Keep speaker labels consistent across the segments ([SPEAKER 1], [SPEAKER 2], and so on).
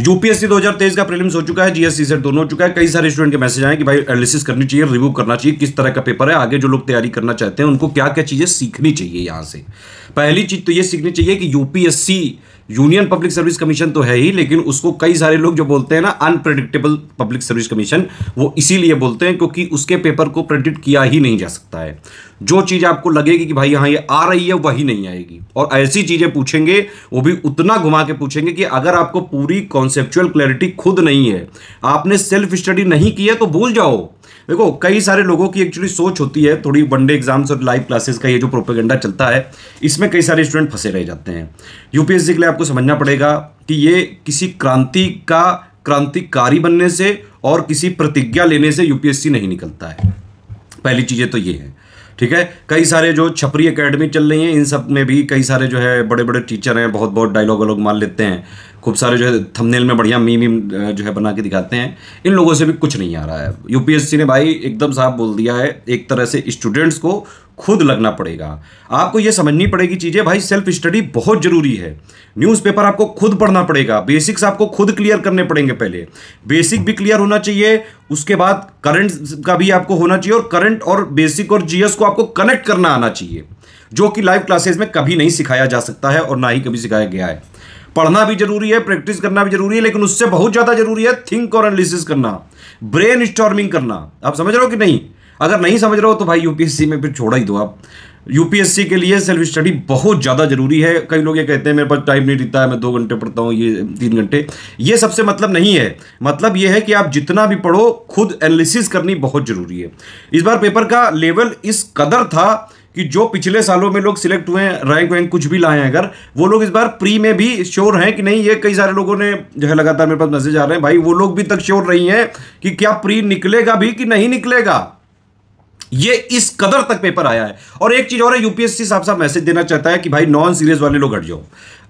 [SPEAKER 1] UPSC 2023 का prelims हो चुका है जीएससी सेट दोनों हो चुका है कई सारे स्टूडेंट के मैसेज आए कि भाई एनालिसिस करनी चाहिए रिव्यू करना चाहिए किस तरह का पेपर है आगे जो लोग तैयारी करना चाहते हैं उनको क्या क्या चीज़ें सीखनी चाहिए यहाँ से पहली चीज़ तो ये सीखनी चाहिए कि UPSC union public service commission तो है ही लेकिन उसको कई सारे लोग जो बोलते हैं ना अनप्रडिक्टेबल पब्लिक सर्विस कमीशन वो इसीलिए बोलते हैं क्योंकि उसके पेपर को प्रेडिक्ट किया ही नहीं जा सकता है जो चीज़ आपको लगेगी कि भाई यहां ये आ रही है वही नहीं आएगी और ऐसी चीज़ें पूछेंगे वो भी उतना घुमा के पूछेंगे कि अगर आपको पूरी कॉन्सेप्चुअल क्लैरिटी खुद नहीं है आपने सेल्फ स्टडी नहीं किया तो भूल जाओ देखो कई सारे लोगों की एक्चुअली सोच होती है थोड़ी वनडे एग्जाम्स और लाइव क्लासेस का ये जो प्रोपेगेंडा चलता है इसमें कई सारे स्टूडेंट फंसे रह जाते हैं यूपीएससी के लिए आपको समझना पड़ेगा कि ये किसी क्रांति का क्रांतिकारी बनने से और किसी प्रतिज्ञा लेने से यूपीएससी नहीं निकलता है पहली चीज़ें तो ये है ठीक है कई सारे जो छपरी एकेडमी चल रही है इन सब में भी कई सारे जो है बड़े बड़े टीचर हैं बहुत बहुत डायलॉग वालॉग मार लेते हैं खूब सारे जो है थंबनेल में बढ़िया मीम मीम जो है बना के दिखाते हैं इन लोगों से भी कुछ नहीं आ रहा है यूपीएससी ने भाई एकदम साफ बोल दिया है एक तरह से स्टूडेंट्स को खुद लगना पड़ेगा आपको यह समझनी पड़ेगी चीज़ें भाई सेल्फ स्टडी बहुत ज़रूरी है न्यूज़पेपर आपको खुद पढ़ना पड़ेगा बेसिक्स आपको खुद क्लियर करने पड़ेंगे पहले बेसिक भी क्लियर होना चाहिए उसके बाद करंट का भी आपको होना चाहिए और करंट और बेसिक और जीएस को आपको कनेक्ट करना आना चाहिए जो कि लाइव क्लासेस में कभी नहीं सिखाया जा सकता है और ना ही कभी सिखाया गया है पढ़ना भी जरूरी है प्रैक्टिस करना भी जरूरी है लेकिन उससे बहुत ज़्यादा जरूरी है थिंक और एनालिसिस करना ब्रेन स्टॉर्मिंग करना आप समझ रहे हो कि नहीं अगर नहीं समझ रहे हो तो भाई यूपीएससी में फिर छोड़ा ही दो आप यूपीएससी के लिए सेल्फ स्टडी बहुत ज़्यादा जरूरी है कई लोग ये कहते हैं मेरे पास टाइम नहीं रहता है मैं दो घंटे पढ़ता हूँ ये तीन घंटे ये सबसे मतलब नहीं है मतलब ये है कि आप जितना भी पढ़ो खुद एनालिसिस करनी बहुत ज़रूरी है इस बार पेपर का लेवल इस कदर था कि जो पिछले सालों में लोग सिलेक्ट हुए हैं रैंक वैंक कुछ भी लाए हैं अगर वो लोग इस बार प्री में भी श्योर हैं कि नहीं ये कई सारे लोगों ने जो है लगातार मेरे पास मैसेज आ रहे हैं भाई वो लोग भी तक श्योर नहीं हैं कि क्या प्री निकलेगा भी कि नहीं निकलेगा ये इस कदर तक पेपर आया है और एक चीज और है यूपीएससी साहब साहब मैसेज देना चाहता है कि भाई नॉन सीरियस वाले लोग हट जाओ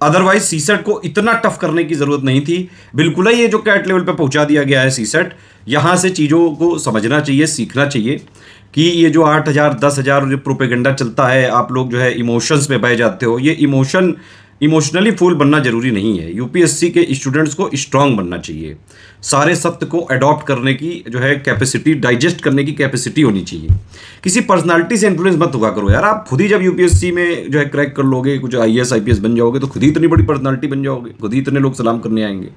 [SPEAKER 1] अदरवाइज सीसेट को इतना टफ करने की जरूरत नहीं थी बिल्कुल ही ये जो कैट लेवल पर पहुंचा दिया गया है सीसेट यहां से चीज़ों को समझना चाहिए सीखना चाहिए कि ये जो आठ हज़ार दस हज़ार प्रोपेगेंडा चलता है आप लोग जो है इमोशंस पे बह जाते हो ये इमोशन इमोशनली फुल बनना जरूरी नहीं है यूपीएससी के स्टूडेंट्स को स्ट्रांग बनना चाहिए सारे सत्य को अडॉप्ट करने की जो है कैपेसिटी डाइजेस्ट करने की कैपेसिटी होनी चाहिए किसी पर्सनालिटी से इन्फ्लुएंस मत हुआ करो यार आप खुद ही जब यूपीएससी में जो है क्रैक कर लोगे कुछ आईएएस आईपीएस बन जाओगे तो खुद ही इतनी बड़ी पर्सनालिटी बन जाओगे खुद ही इतने लोग सलाम करने आएंगे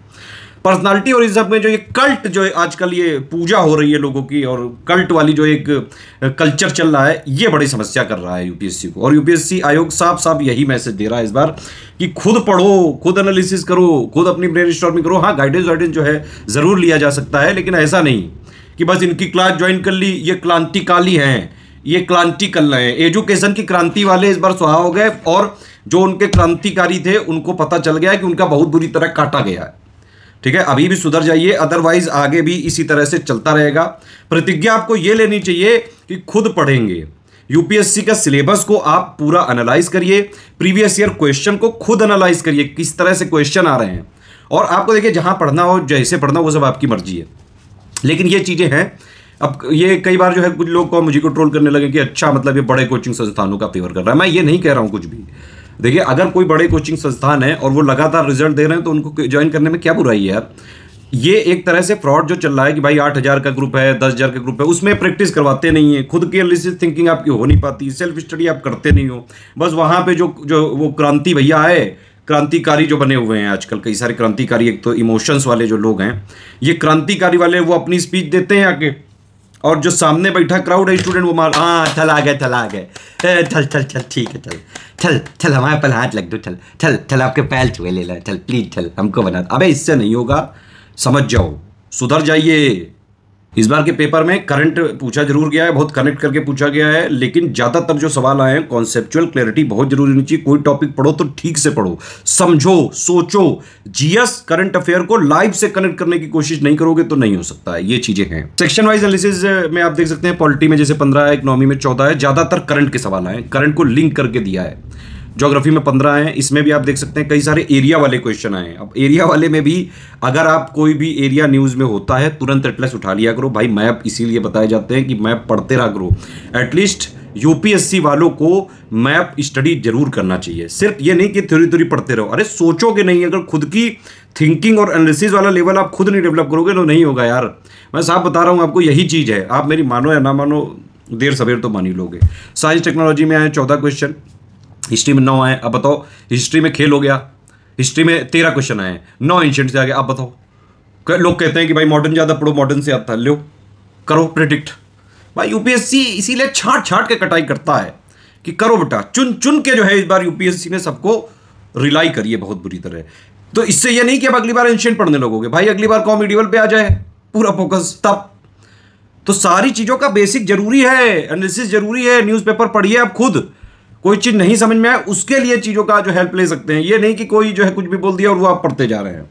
[SPEAKER 1] पर्सनालिटी और इस सब में जो ये कल्ट जो आजकल ये पूजा हो रही है लोगों की और कल्ट वाली जो एक कल्चर चल रहा है ये बड़ी समस्या कर रहा है यूपीएससी को और यूपीएससी आयोग साफ साफ यही मैसेज दे रहा है इस बार कि खुद पढ़ो खुद एनालिसिस करो खुद अपनी ब्रेन स्टॉर्मिंग करो हाँ गाइडेंस वाइडेंस जो है ज़रूर लिया जा सकता है लेकिन ऐसा नहीं कि बस इनकी क्लास ज्वाइन कर ली ये क्रांतिकाली हैं ये क्रांति कर रहे हैं एजुकेशन की क्रांति वाले इस बार सुहा हो गए और जो उनके क्रांतिकारी थे उनको पता चल गया कि उनका बहुत बुरी तरह काटा गया है ठीक है अभी भी सुधर जाइए अदरवाइज आगे भी इसी तरह से चलता रहेगा प्रतिज्ञा आपको ये लेनी चाहिए कि खुद पढ़ेंगे यूपीएससी का सिलेबस को आप पूरा एनालाइज करिए प्रीवियस ईयर क्वेश्चन को खुद एनालाइज करिए किस तरह से क्वेश्चन आ रहे हैं और आपको देखिए जहां पढ़ना हो जैसे पढ़ना हो वो सब आपकी मर्जी है लेकिन ये चीज़ें हैं अब ये कई बार जो है कुछ लोग को मुझे कंट्रोल करने लगे कि अच्छा मतलब ये बड़े कोचिंग संस्थानों का फेवर कर रहा है मैं ये नहीं कह रहा हूँ कुछ भी देखिए अगर कोई बड़े कोचिंग संस्थान है और वो लगातार रिजल्ट दे रहे हैं तो उनको ज्वाइन करने में क्या बुराई है यार ये एक तरह से फ्रॉड जो चल रहा है कि भाई आठ हज़ार का ग्रुप है दस हज़ार का ग्रुप है उसमें प्रैक्टिस करवाते नहीं है खुद की एनलिसिस थिंकिंग आपकी हो नहीं पाती सेल्फ स्टडी आप करते नहीं हो बस वहाँ पे जो जो वो क्रांति भैया है क्रांतिकारी जो बने हुए हैं आजकल कई सारे क्रांतिकारी एक तो इमोशंस वाले जो लोग हैं ये क्रांतिकारी वाले वो अपनी स्पीच देते हैं आके और जो सामने बैठा क्राउड है स्टूडेंट वो मार हाँ थल आ गए थल आ गए चल चल चल ठीक है चल चल चल हमारे पर हाथ लग दो चल चल चल आपके पैल छुए ले लें चल प्लीज चल हमको बना अबे इससे नहीं होगा समझ जाओ सुधर जाइए इस बार के पेपर में करंट पूछा जरूर गया है बहुत कनेक्ट करके पूछा गया है लेकिन ज़्यादातर जो सवाल आए हैं कॉन्सेप्चुअल क्लैरिटी बहुत जरूरी होनी चाहिए कोई टॉपिक पढ़ो तो ठीक से पढ़ो समझो सोचो जीएस करंट अफेयर को लाइव से कनेक्ट करने की कोशिश नहीं करोगे तो नहीं हो सकता है ये चीज़ें हैं सेक्शन वाइज एनालिसिस में आप देख सकते हैं पॉलिटी में जैसे पंद्रह है इकोनॉमी में चौदह है ज़्यादातर करंट के सवाल आए करंट को लिंक करके दिया है जोग्राफी में पंद्रह हैं इसमें भी आप देख सकते हैं कई सारे एरिया वाले क्वेश्चन आए हैं अब एरिया वाले में भी अगर आप कोई भी एरिया न्यूज़ में होता है तुरंत एटलेस उठा लिया करो भाई मैप इसीलिए बताए जाते हैं कि मैप पढ़ते रहा करो एटलीस्ट यूपीएससी वालों को मैप स्टडी जरूर करना चाहिए सिर्फ ये नहीं कि थ्योरी थ्योरी पढ़ते रहो अरे सोचोगे नहीं अगर खुद की थिंकिंग और एनालिसिस वाला लेवल आप खुद नहीं डेवलप करोगे तो नहीं होगा यार मैं साफ बता रहा हूँ आपको यही चीज़ है आप मेरी मानो या ना मानो देर सवेर तो मान ही लोगे साइंस टेक्नोलॉजी में आए चौदह क्वेश्चन हिस्ट्री में नौ आए अब बताओ हिस्ट्री में खेल हो गया हिस्ट्री में तेरह क्वेश्चन आए नौ एंशंट से आ गया अब बताओ लोग कहते हैं कि भाई मॉडर्न ज़्यादा पढ़ो मॉडर्न से आता लो करो प्रिडिक्ट भाई यूपीएससी इसीलिए छाट छाट के कटाई करता है कि करो बेटा चुन चुन के जो है इस बार यूपीएससी ने सबको रिलाई करी है बहुत बुरी तरह तो इससे यह नहीं कि अब अगली बार एंशियंट पढ़ने लगोगे भाई अगली बार कॉमेडिवल पे आ जाए पूरा फोकस तब तो सारी चीज़ों का बेसिक जरूरी है एनालिसिस जरूरी है न्यूज़पेपर पढ़िए आप खुद कोई चीज़ नहीं समझ में आए उसके लिए चीज़ों का जो हेल्प ले सकते हैं ये नहीं कि कोई जो है कुछ भी बोल दिया और वो आप पढ़ते जा रहे हैं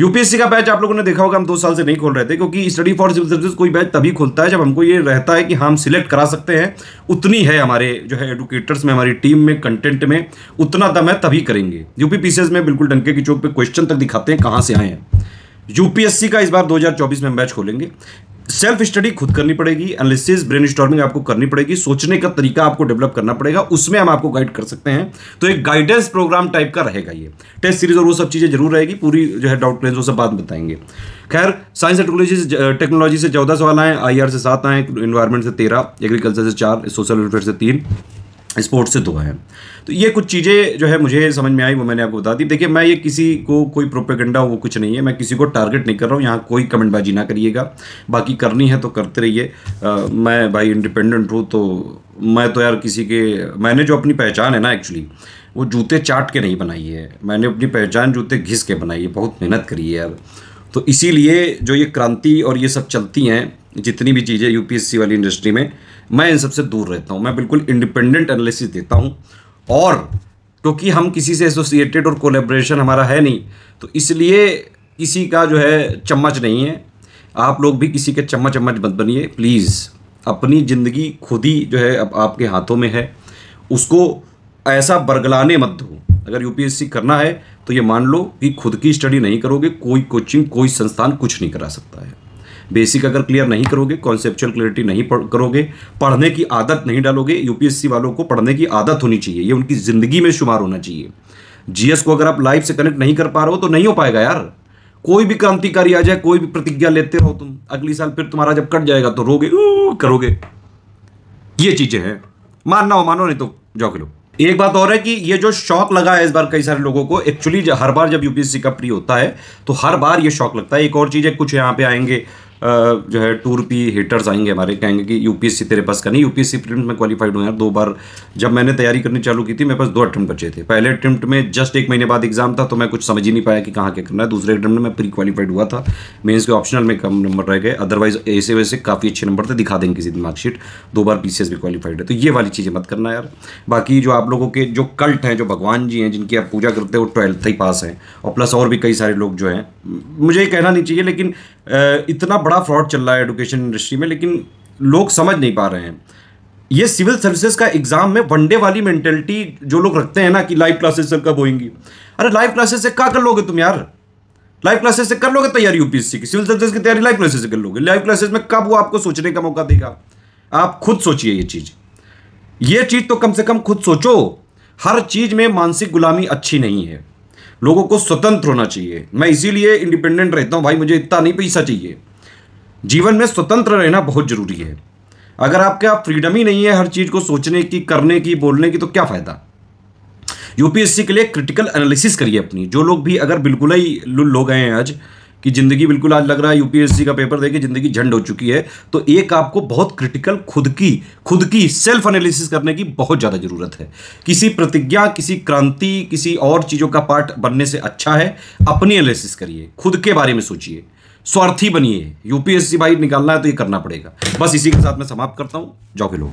[SPEAKER 1] यूपीएससी का बैच आप लोगों ने देखा होगा हम दो साल से नहीं खोल रहे थे क्योंकि स्टडी फॉर सिविल सर्विस कोई बैच तभी खुलता है जब हमको ये रहता है कि हाँ, हम सिलेक्ट करा सकते हैं उतनी है हमारे जो है एडुकेटर्स में हमारी टीम में कंटेंट में उतना दम है तभी करेंगे यूपी पीसीएस में बिल्कुल डंके की चौक पे क्वेश्चन तक दिखाते हैं कहाँ से आए हैं यूपीएससी का इस बार 2024 में बैच खोलेंगे सेल्फ स्टडी खुद करनी पड़ेगी एनालिसिस ब्रेन स्टॉर्मिंग आपको करनी पड़ेगी सोचने का तरीका आपको डेवलप करना पड़ेगा उसमें हम आपको गाइड कर सकते हैं तो एक गाइडेंस प्रोग्राम टाइप का रहेगा ये टेस्ट सीरीज और वो सब चीज़ें जरूर रहेगी पूरी जो है डाउट क्लेंस वो सब बाद बताएंगे खैर साइंस एंड टेक्नोलॉजी से टेक्नोलॉजी से चौदह सवाल आए आई से सात आए इन्वायरमेंट से तेरह एग्रीकल्चर से चार सोशल वेलफेयर से तीन स्पोर्ट्स से हुआ तो है तो ये कुछ चीज़ें जो है मुझे समझ में आई वो मैंने आपको बता दी देखिए मैं ये किसी को कोई प्रोपेगेंडा वो कुछ नहीं है मैं किसी को टारगेट नहीं कर रहा हूँ यहाँ कोई कमेंटबाजी ना करिएगा बाकी करनी है तो करते रहिए मैं भाई इंडिपेंडेंट हूँ तो मैं तो यार किसी के मैंने जो अपनी पहचान है ना एक्चुअली वो जूते चाट के नहीं बनाई है मैंने अपनी पहचान जूते घिस के बनाई है बहुत मेहनत करी है यार तो इसीलिए जो ये क्रांति और ये सब चलती हैं जितनी भी चीज़ें यूपीएससी वाली इंडस्ट्री में मैं इन सबसे दूर रहता हूँ मैं बिल्कुल इंडिपेंडेंट एनालिसिस देता हूँ और क्योंकि हम किसी से एसोसिएटेड और कोलेब्रेशन हमारा है नहीं तो इसलिए किसी का जो है चम्मच नहीं है आप लोग भी किसी के चम्मच चम्मच मत बनिए प्लीज़ अपनी ज़िंदगी खुद ही जो है अब आपके हाथों में है उसको ऐसा बरगलाने मत दो अगर यूपीएससी करना है तो ये मान लो कि खुद की स्टडी नहीं करोगे कोई कोचिंग कोई संस्थान कुछ नहीं करा सकता है बेसिक अगर क्लियर नहीं करोगे कॉन्सेप्चुअल क्लियरिटी नहीं करोगे पढ़ने की आदत नहीं डालोगे यूपीएससी वालों को पढ़ने की आदत होनी चाहिए ये उनकी ज़िंदगी में शुमार होना चाहिए जीएस को अगर आप लाइफ से कनेक्ट नहीं कर पा रहे हो तो नहीं हो पाएगा यार कोई भी क्रांतिकारी आ जाए कोई भी प्रतिज्ञा लेते रहो तुम अगली साल फिर तुम्हारा जब कट जाएगा तो रोगे करोगे ये चीज़ें हैं मानना हो मानो नहीं तो जाओ लो एक बात और है कि ये जो शौक लगा है इस बार कई सारे लोगों को एक्चुअली हर बार जब यूपीएससी का प्री होता है तो हर बार ये शौक लगता है एक और चीज़ है कुछ यहाँ पे आएंगे जो है टू रुपी हेटर्स आएंगे हमारे कहेंगे कि यूपीएससी तेरे पास करनी यूपीएससी प्रिंट में क्वालिफाइड हुए हैं दो बार जब मैंने तैयारी करनी चालू की थी मेरे पास दो अटैम्प्ट बचे थे पहले अटैम्प्ट में जस्ट एक महीने बाद एग्जाम था तो मैं कुछ समझ ही नहीं पाया कि कहाँ क्या करना है दूसरे अटैम्प्ट में प्री क्वालिफाइड हुआ था मेन्स के ऑप्शनल में कम नंबर रह गए अदरवाइज ऐसे वैसे काफ़ी अच्छे नंबर थे दिखा देंगे किसी दिन मार्कशीट दो बार पी भी क्वालिफाइड है तो ये वाली चीज़ें मत करना यार बाकी जो आप लोगों के जो कल्ट हैं जो भगवान जी हैं जिनकी आप पूजा करते हो ट्वेल्थ ही पास हैं और प्लस और भी कई सारे लोग जो हैं मुझे कहना नहीं चाहिए लेकिन इतना बड़ा फ्रॉड चल रहा है एडुकेशन इंडस्ट्री में लेकिन लोग समझ नहीं पा रहे हैं ये सिविल सर्विसेज का एग्ज़ाम में वनडे वाली मेंटेलिटी जो लोग रखते हैं ना कि लाइव क्लासेस सब कब होएंगी अरे लाइव क्लासेस से क्या कर लोगे तुम यार लाइव क्लासेस से कर लोगे तैयारी यूपीएससी की सिविल सर्विसेज की तैयारी लाइव क्लासेस से कर लोगे लाइव क्लासेस में कब वो आपको सोचने का मौका देगा आप खुद सोचिए ये चीज़ ये चीज़ तो कम से कम खुद सोचो हर चीज़ में मानसिक गुलामी अच्छी नहीं है लोगों को स्वतंत्र होना चाहिए मैं इसीलिए इंडिपेंडेंट रहता हूँ भाई मुझे इतना नहीं पैसा चाहिए जीवन में स्वतंत्र रहना बहुत ज़रूरी है अगर आपके आप फ्रीडम ही नहीं है हर चीज़ को सोचने की करने की बोलने की तो क्या फ़ायदा यूपीएससी के लिए क्रिटिकल एनालिसिस करिए अपनी जो लोग भी अगर बिल्कुल ही लोग आए हैं आज कि ज़िंदगी बिल्कुल आज लग रहा है यूपीएससी का पेपर देके ज़िंदगी झंड हो चुकी है तो एक आपको बहुत क्रिटिकल खुद की खुद की सेल्फ एनालिसिस करने की बहुत ज़्यादा ज़रूरत है किसी प्रतिज्ञा किसी क्रांति किसी और चीज़ों का पार्ट बनने से अच्छा है अपनी एनालिसिस करिए खुद के बारे में सोचिए स्वार्थी बनिए यूपीएससी भाई निकालना है तो ये करना पड़ेगा बस इसी के साथ मैं समाप्त करता हूँ जाओ लोग